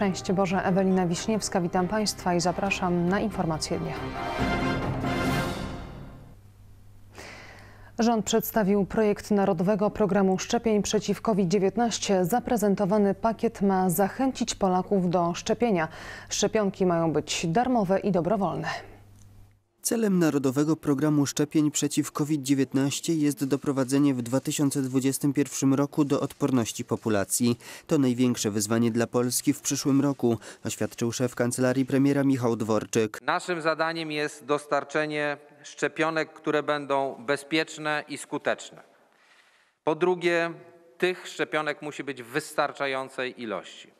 Szczęście Boże, Ewelina Wiśniewska, witam Państwa i zapraszam na informacje dnia. Rząd przedstawił projekt Narodowego Programu Szczepień przeciw COVID-19. Zaprezentowany pakiet ma zachęcić Polaków do szczepienia. Szczepionki mają być darmowe i dobrowolne. Celem Narodowego Programu Szczepień przeciw COVID-19 jest doprowadzenie w 2021 roku do odporności populacji. To największe wyzwanie dla Polski w przyszłym roku, oświadczył szef kancelarii premiera Michał Dworczyk. Naszym zadaniem jest dostarczenie szczepionek, które będą bezpieczne i skuteczne. Po drugie, tych szczepionek musi być w wystarczającej ilości.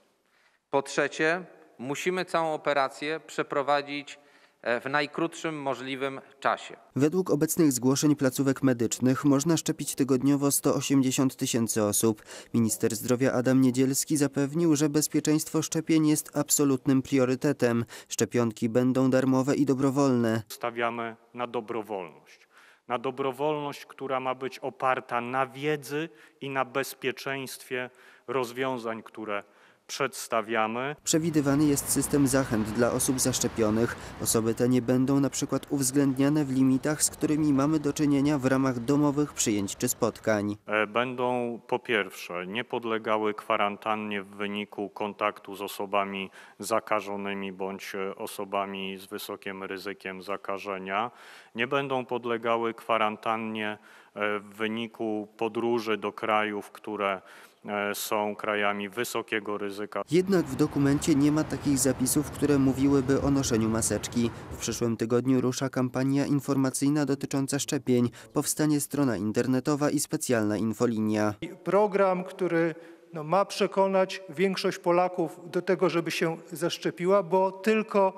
Po trzecie, musimy całą operację przeprowadzić E, w najkrótszym możliwym czasie. Według obecnych zgłoszeń placówek medycznych można szczepić tygodniowo 180 tysięcy osób. Minister zdrowia Adam Niedzielski zapewnił, że bezpieczeństwo szczepień jest absolutnym priorytetem. Szczepionki będą darmowe i dobrowolne. Stawiamy na dobrowolność. Na dobrowolność, która ma być oparta na wiedzy i na bezpieczeństwie rozwiązań, które przedstawiamy. Przewidywany jest system zachęt dla osób zaszczepionych. Osoby te nie będą na przykład uwzględniane w limitach, z którymi mamy do czynienia w ramach domowych przyjęć czy spotkań. E, będą po pierwsze nie podlegały kwarantannie w wyniku kontaktu z osobami zakażonymi bądź e, osobami z wysokim ryzykiem zakażenia. Nie będą podlegały kwarantannie e, w wyniku podróży do krajów, które E, są krajami wysokiego ryzyka. Jednak w dokumencie nie ma takich zapisów, które mówiłyby o noszeniu maseczki. W przyszłym tygodniu rusza kampania informacyjna dotycząca szczepień. Powstanie strona internetowa i specjalna infolinia. Program, który no, ma przekonać większość Polaków do tego, żeby się zaszczepiła, bo tylko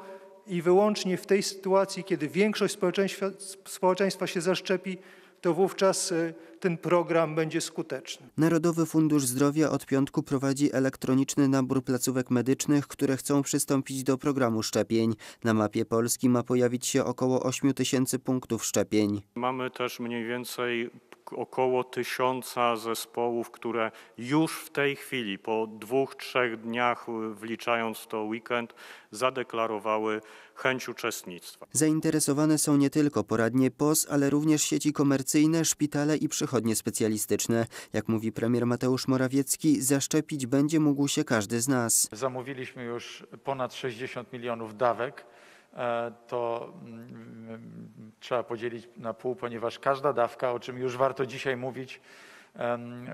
i wyłącznie w tej sytuacji, kiedy większość społeczeństwa, społeczeństwa się zaszczepi, to wówczas y, ten program będzie skuteczny. Narodowy Fundusz Zdrowia od piątku prowadzi elektroniczny nabór placówek medycznych, które chcą przystąpić do programu szczepień. Na mapie Polski ma pojawić się około 8 tysięcy punktów szczepień. Mamy też mniej więcej około tysiąca zespołów, które już w tej chwili, po dwóch, trzech dniach, y, wliczając to weekend, zadeklarowały chęć uczestnictwa. Zainteresowane są nie tylko poradnie POS, ale również sieci komercyjne, szpitale i przychodnie specjalistyczne. Jak mówi premier Mateusz Morawiecki, zaszczepić będzie mógł się każdy z nas. Zamówiliśmy już ponad 60 milionów dawek. E, to mm, mm, trzeba podzielić na pół, ponieważ każda dawka, o czym już warto dzisiaj mówić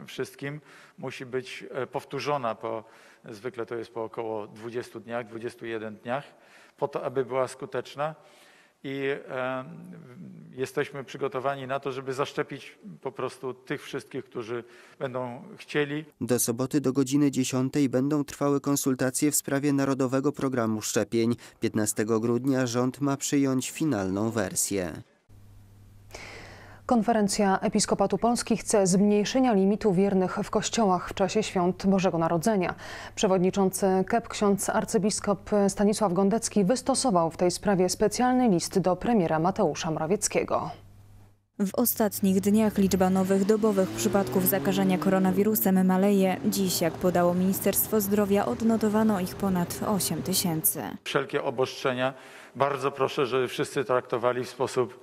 wszystkim, musi być e, powtórzona po, zwykle to jest po około 20 dniach, 21 dniach, po to, aby była skuteczna i jesteśmy przygotowani na to, żeby zaszczepić po prostu tych wszystkich, którzy będą chcieli. Do soboty do godziny 10 będą trwały konsultacje w sprawie Narodowego Programu Szczepień. 15 grudnia rząd ma przyjąć finalną wersję. Konferencja Episkopatu Polski chce zmniejszenia limitu wiernych w kościołach w czasie świąt Bożego Narodzenia. Przewodniczący KEP ksiądz arcybiskup Stanisław Gondecki wystosował w tej sprawie specjalny list do premiera Mateusza Morawieckiego. W ostatnich dniach liczba nowych dobowych przypadków zakażenia koronawirusem maleje. Dziś, jak podało Ministerstwo Zdrowia, odnotowano ich ponad 8 tysięcy. Wszelkie obostrzenia bardzo proszę, żeby wszyscy traktowali w sposób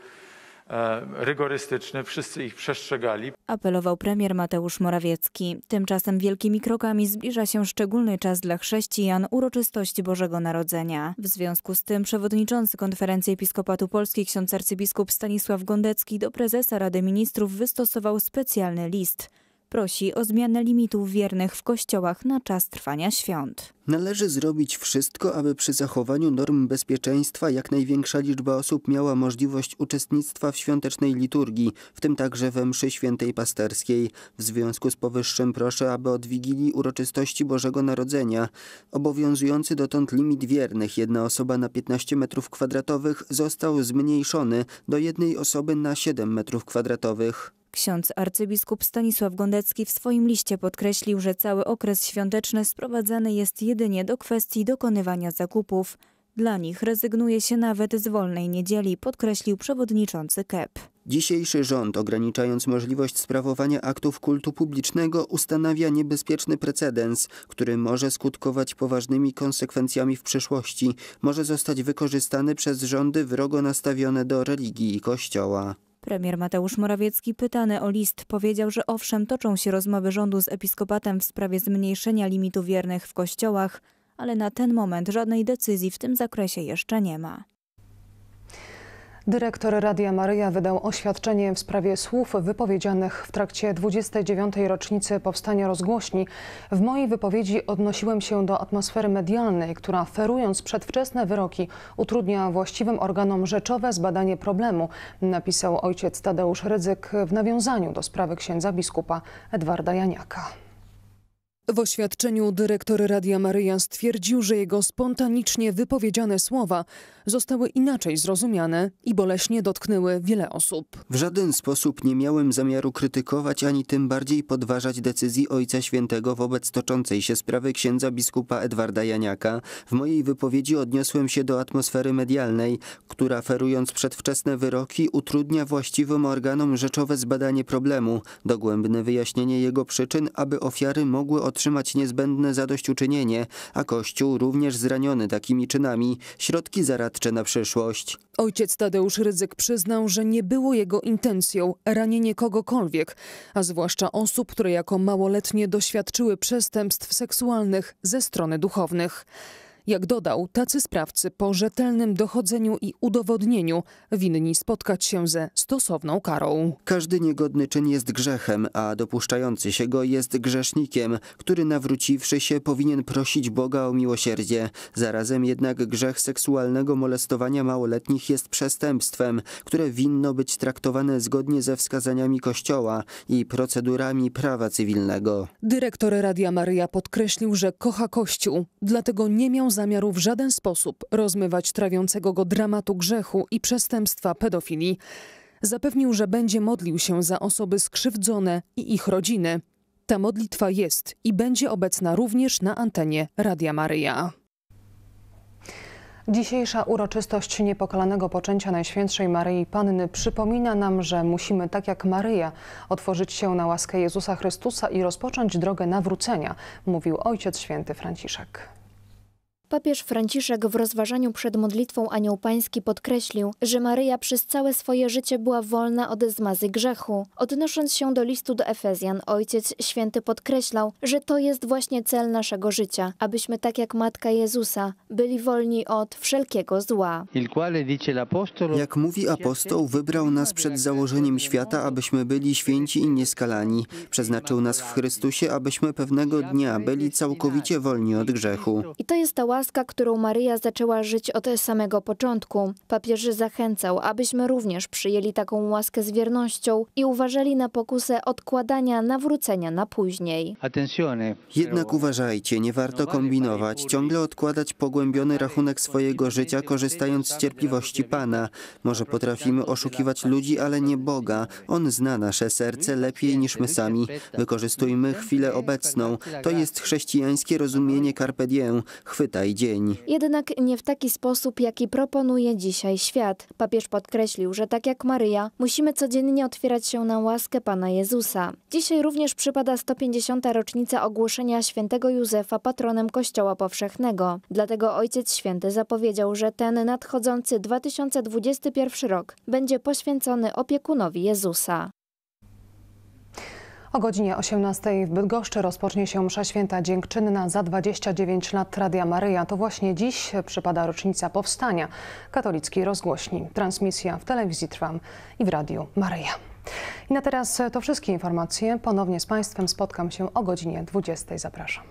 E, rygorystyczny, wszyscy ich przestrzegali. Apelował premier Mateusz Morawiecki. Tymczasem wielkimi krokami zbliża się szczególny czas dla chrześcijan uroczystości Bożego Narodzenia. W związku z tym przewodniczący Konferencji Episkopatu Polski ksiądz arcybiskup Stanisław Gondecki do prezesa Rady Ministrów wystosował specjalny list – prosi o zmianę limitów wiernych w kościołach na czas trwania świąt. Należy zrobić wszystko, aby przy zachowaniu norm bezpieczeństwa jak największa liczba osób miała możliwość uczestnictwa w świątecznej liturgii, w tym także we mszy świętej pasterskiej. W związku z powyższym proszę, aby od Wigilii uroczystości Bożego Narodzenia obowiązujący dotąd limit wiernych jedna osoba na 15 metrów kwadratowych został zmniejszony do jednej osoby na 7 metrów kwadratowych. Ksiądz arcybiskup Stanisław Gondecki w swoim liście podkreślił, że cały okres świąteczny sprowadzany jest jedynie do kwestii dokonywania zakupów. Dla nich rezygnuje się nawet z wolnej niedzieli, podkreślił przewodniczący KEP. Dzisiejszy rząd, ograniczając możliwość sprawowania aktów kultu publicznego, ustanawia niebezpieczny precedens, który może skutkować poważnymi konsekwencjami w przyszłości, może zostać wykorzystany przez rządy wrogo nastawione do religii i kościoła. Premier Mateusz Morawiecki pytany o list powiedział, że owszem toczą się rozmowy rządu z episkopatem w sprawie zmniejszenia limitu wiernych w kościołach, ale na ten moment żadnej decyzji w tym zakresie jeszcze nie ma. Dyrektor Radia Maryja wydał oświadczenie w sprawie słów wypowiedzianych w trakcie 29. rocznicy powstania rozgłośni. W mojej wypowiedzi odnosiłem się do atmosfery medialnej, która ferując przedwczesne wyroki utrudnia właściwym organom rzeczowe zbadanie problemu, napisał ojciec Tadeusz Rydzyk w nawiązaniu do sprawy księdza biskupa Edwarda Janiaka. W oświadczeniu dyrektor Radia Maryja stwierdził, że jego spontanicznie wypowiedziane słowa zostały inaczej zrozumiane i boleśnie dotknęły wiele osób. W żaden sposób nie miałem zamiaru krytykować ani tym bardziej podważać decyzji Ojca Świętego wobec toczącej się sprawy księdza biskupa Edwarda Janiaka. W mojej wypowiedzi odniosłem się do atmosfery medialnej, która ferując przedwczesne wyroki utrudnia właściwym organom rzeczowe zbadanie problemu, dogłębne wyjaśnienie jego przyczyn, aby ofiary mogły otrzymać niezbędne zadośćuczynienie, a Kościół, również zraniony takimi czynami, środki zaradcze na przyszłość. Ojciec Tadeusz Rydzyk przyznał, że nie było jego intencją ranienie kogokolwiek, a zwłaszcza osób, które jako małoletnie doświadczyły przestępstw seksualnych ze strony duchownych. Jak dodał, tacy sprawcy po rzetelnym dochodzeniu i udowodnieniu winni spotkać się ze stosowną karą. Każdy niegodny czyn jest grzechem, a dopuszczający się go jest grzesznikiem, który nawróciwszy się powinien prosić Boga o miłosierdzie. Zarazem jednak grzech seksualnego molestowania małoletnich jest przestępstwem, które winno być traktowane zgodnie ze wskazaniami Kościoła i procedurami prawa cywilnego. Dyrektor Radia Maryja podkreślił, że kocha Kościół, dlatego nie miał zamiaru w żaden sposób rozmywać trawiącego go dramatu grzechu i przestępstwa pedofilii. Zapewnił, że będzie modlił się za osoby skrzywdzone i ich rodziny. Ta modlitwa jest i będzie obecna również na antenie Radia Maryja. Dzisiejsza uroczystość niepokalanego poczęcia Najświętszej Maryi Panny przypomina nam, że musimy tak jak Maryja otworzyć się na łaskę Jezusa Chrystusa i rozpocząć drogę nawrócenia, mówił Ojciec Święty Franciszek. Papież Franciszek w rozważaniu przed modlitwą Anioł Pański podkreślił, że Maryja przez całe swoje życie była wolna od zmazy grzechu. Odnosząc się do listu do Efezjan, Ojciec Święty podkreślał, że to jest właśnie cel naszego życia, abyśmy tak jak Matka Jezusa byli wolni od wszelkiego zła. Jak mówi apostoł, wybrał nas przed założeniem świata, abyśmy byli święci i nieskalani. Przeznaczył nas w Chrystusie, abyśmy pewnego dnia byli całkowicie wolni od grzechu. I to jest ta łaska, którą Maryja zaczęła żyć od samego początku. Papież zachęcał, abyśmy również przyjęli taką łaskę z wiernością i uważali na pokusę odkładania nawrócenia na później. Jednak uważajcie, nie warto kombinować, ciągle odkładać pogłębiony rachunek swojego życia, korzystając z cierpliwości Pana. Może potrafimy oszukiwać ludzi, ale nie Boga. On zna nasze serce lepiej niż my sami. Wykorzystujmy chwilę obecną. To jest chrześcijańskie rozumienie carpe diem. Chwytaj dzień. Jednak nie w taki sposób, jaki proponuje dzisiaj świat. Papież podkreślił, że tak jak Maryja, musimy codziennie otwierać się na łaskę Pana Jezusa. Dzisiaj również przypada 150. rocznica ogłoszenia świętego Józefa patronem Kościoła Powszechnego. Dlatego Ojciec Święty zapowiedział, że ten nadchodzący 2021 rok będzie poświęcony opiekunowi Jezusa. O godzinie 18 w Bydgoszczy rozpocznie się msza święta dziękczynna za 29 lat Radia Maryja. To właśnie dziś przypada rocznica powstania katolickiej rozgłośni. Transmisja w telewizji Trwam i w Radiu Maryja. I na teraz to wszystkie informacje. Ponownie z Państwem spotkam się o godzinie 20. Zapraszam.